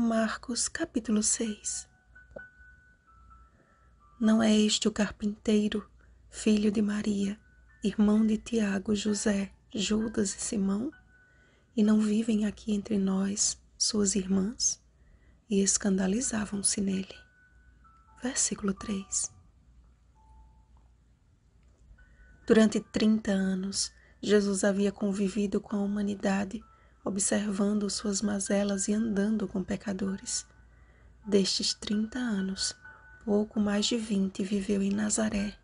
Marcos capítulo 6 Não é este o carpinteiro, filho de Maria, irmão de Tiago, José, Judas e Simão? E não vivem aqui entre nós suas irmãs? E escandalizavam-se nele. Versículo 3 Durante 30 anos, Jesus havia convivido com a humanidade observando suas mazelas e andando com pecadores. Destes 30 anos, pouco mais de 20 viveu em Nazaré.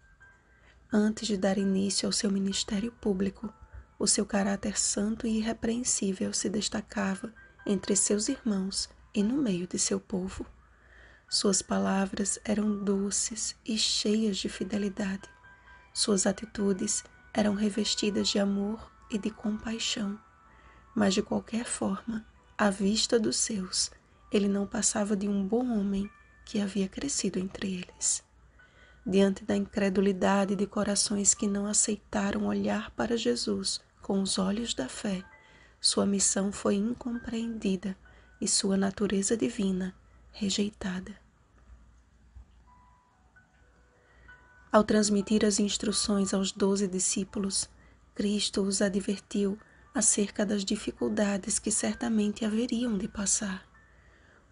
Antes de dar início ao seu ministério público, o seu caráter santo e irrepreensível se destacava entre seus irmãos e no meio de seu povo. Suas palavras eram doces e cheias de fidelidade. Suas atitudes eram revestidas de amor e de compaixão mas de qualquer forma, à vista dos seus, ele não passava de um bom homem que havia crescido entre eles. Diante da incredulidade de corações que não aceitaram olhar para Jesus com os olhos da fé, sua missão foi incompreendida e sua natureza divina rejeitada. Ao transmitir as instruções aos doze discípulos, Cristo os advertiu acerca das dificuldades que certamente haveriam de passar.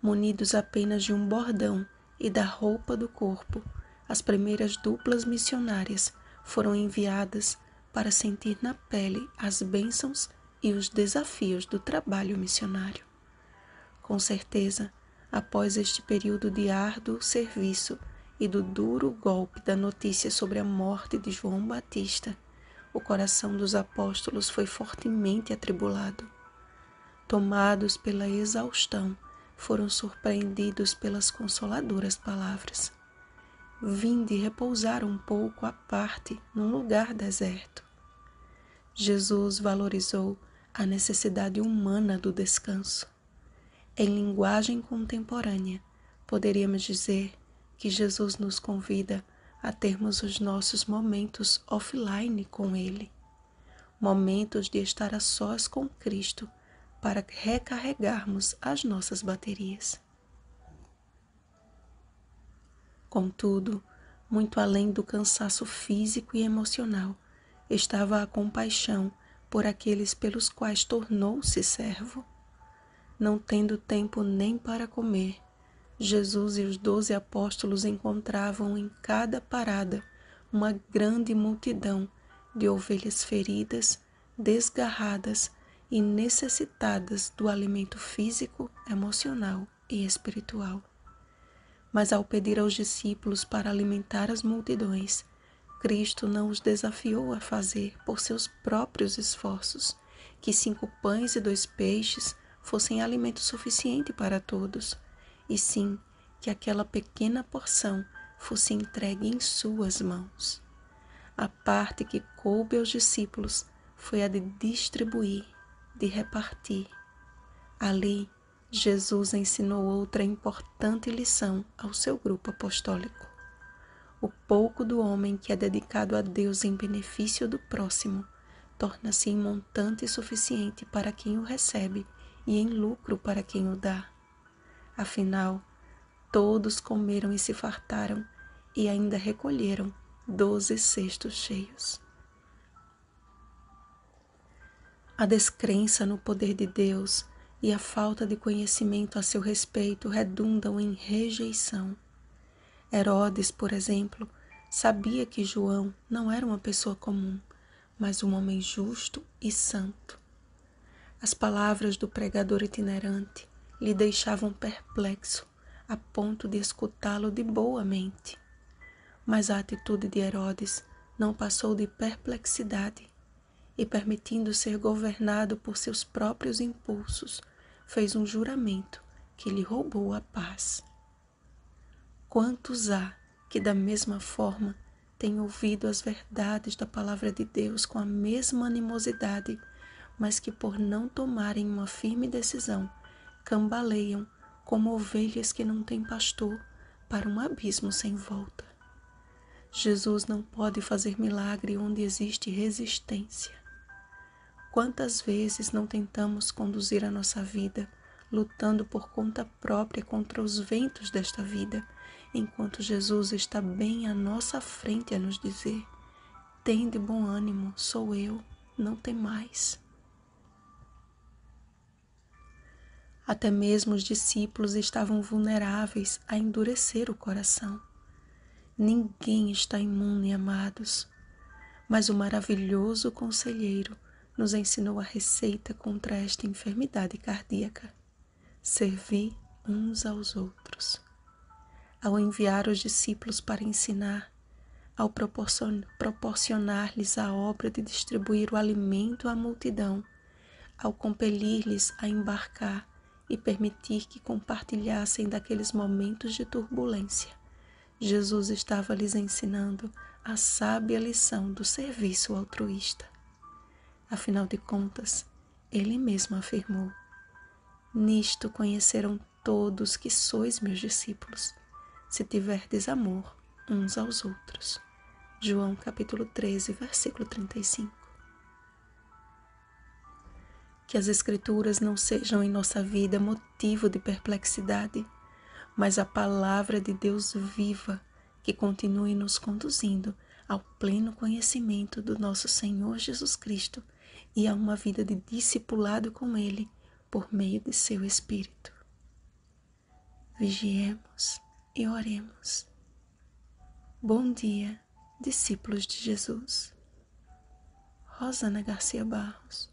Munidos apenas de um bordão e da roupa do corpo, as primeiras duplas missionárias foram enviadas para sentir na pele as bênçãos e os desafios do trabalho missionário. Com certeza, após este período de árduo serviço e do duro golpe da notícia sobre a morte de João Batista, o coração dos apóstolos foi fortemente atribulado. Tomados pela exaustão, foram surpreendidos pelas consoladoras palavras. Vinde repousar um pouco à parte num lugar deserto. Jesus valorizou a necessidade humana do descanso. Em linguagem contemporânea, poderíamos dizer que Jesus nos convida a termos os nossos momentos offline com Ele, momentos de estar a sós com Cristo para recarregarmos as nossas baterias. Contudo, muito além do cansaço físico e emocional, estava a compaixão por aqueles pelos quais tornou-se servo, não tendo tempo nem para comer, Jesus e os doze apóstolos encontravam em cada parada uma grande multidão de ovelhas feridas, desgarradas e necessitadas do alimento físico, emocional e espiritual. Mas ao pedir aos discípulos para alimentar as multidões, Cristo não os desafiou a fazer por seus próprios esforços que cinco pães e dois peixes fossem alimento suficiente para todos e sim que aquela pequena porção fosse entregue em suas mãos. A parte que coube aos discípulos foi a de distribuir, de repartir. Ali, Jesus ensinou outra importante lição ao seu grupo apostólico. O pouco do homem que é dedicado a Deus em benefício do próximo torna-se em montante suficiente para quem o recebe e em lucro para quem o dá. Afinal, todos comeram e se fartaram, e ainda recolheram doze cestos cheios. A descrença no poder de Deus e a falta de conhecimento a seu respeito redundam em rejeição. Herodes, por exemplo, sabia que João não era uma pessoa comum, mas um homem justo e santo. As palavras do pregador itinerante lhe deixavam perplexo a ponto de escutá-lo de boa mente. Mas a atitude de Herodes não passou de perplexidade e, permitindo ser governado por seus próprios impulsos, fez um juramento que lhe roubou a paz. Quantos há que, da mesma forma, têm ouvido as verdades da palavra de Deus com a mesma animosidade, mas que, por não tomarem uma firme decisão, cambaleiam como ovelhas que não têm pastor para um abismo sem volta. Jesus não pode fazer milagre onde existe resistência. Quantas vezes não tentamos conduzir a nossa vida lutando por conta própria contra os ventos desta vida, enquanto Jesus está bem à nossa frente a nos dizer: Tende bom ânimo, sou eu, não tem mais. Até mesmo os discípulos estavam vulneráveis a endurecer o coração. Ninguém está imune, amados. Mas o maravilhoso conselheiro nos ensinou a receita contra esta enfermidade cardíaca: servir uns aos outros. Ao enviar os discípulos para ensinar, ao proporcionar-lhes a obra de distribuir o alimento à multidão, ao compelir-lhes a embarcar, e permitir que compartilhassem daqueles momentos de turbulência. Jesus estava lhes ensinando a sábia lição do serviço altruísta. Afinal de contas, ele mesmo afirmou: Nisto conhecerão todos que sois meus discípulos, se tiverdes amor uns aos outros. João capítulo 13, versículo 35 que as Escrituras não sejam em nossa vida motivo de perplexidade, mas a palavra de Deus viva que continue nos conduzindo ao pleno conhecimento do nosso Senhor Jesus Cristo e a uma vida de discipulado com Ele por meio de seu Espírito. Vigiemos e oremos. Bom dia, discípulos de Jesus. Rosana Garcia Barros